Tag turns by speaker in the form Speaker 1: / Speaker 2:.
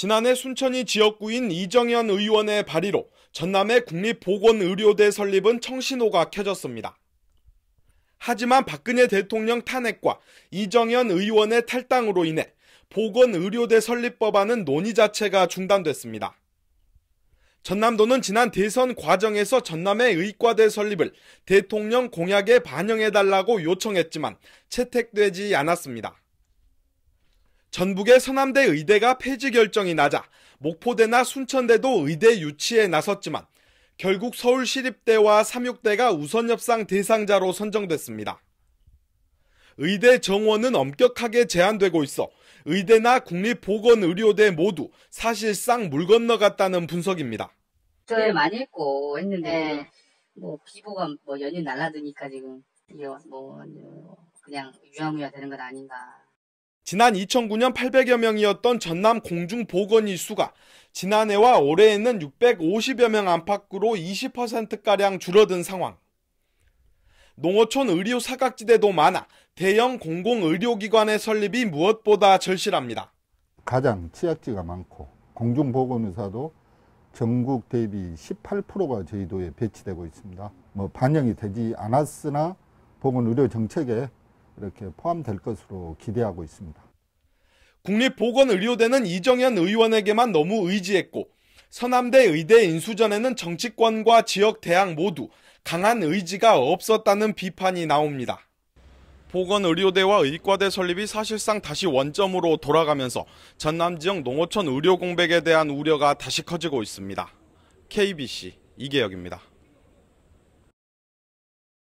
Speaker 1: 지난해 순천이 지역구인 이정현 의원의 발의로 전남의 국립보건의료대 설립은 청신호가 켜졌습니다. 하지만 박근혜 대통령 탄핵과 이정현 의원의 탈당으로 인해 보건의료대 설립 법안은 논의 자체가 중단됐습니다. 전남도는 지난 대선 과정에서 전남의 의과대 설립을 대통령 공약에 반영해달라고 요청했지만 채택되지 않았습니다. 전북의 서남대 의대가 폐지 결정이 나자 목포대나 순천대도 의대 유치에 나섰지만 결국 서울시립대와 삼육대가 우선협상 대상자로 선정됐습니다. 의대 정원은 엄격하게 제한되고 있어 의대나 국립보건의료대 모두 사실상 물 건너갔다는 분석입니다.
Speaker 2: 저에 많이 했고 했는데 네. 뭐 비보가 뭐 연일 날라드니까 지금 이어 뭐 그냥 유야무야 되는 건 아닌가
Speaker 1: 지난 2009년 800여 명이었던 전남 공중 보건의 수가 지난해와 올해에는 650여 명 안팎으로 20%가량 줄어든 상황. 농어촌 의료 사각지대도 많아 대형 공공 의료기관의 설립이 무엇보다 절실합니다.
Speaker 2: 가장 취약지가 많고 공중보건의사도 전국 대비 18%가 저희도에 배치되고 있습니다. 뭐 반영이 되지 않았으나 보건의료 정책에 이렇게 포함될 것으로 기대하고 있습니다. 국립보건의료대는
Speaker 1: 이정현 의원에게만 너무 의지했고 서남대 의대 인수전에는 정치권과 지역 대학 모두 강한 의지가 없었다는 비판이 나옵니다. 보건의료대와 의과대 설립이 사실상 다시 원점으로 돌아가면서 전남 지역 농어촌 의료 공백에 대한 우려가 다시 커지고 있습니다. KBC 이계혁입니다.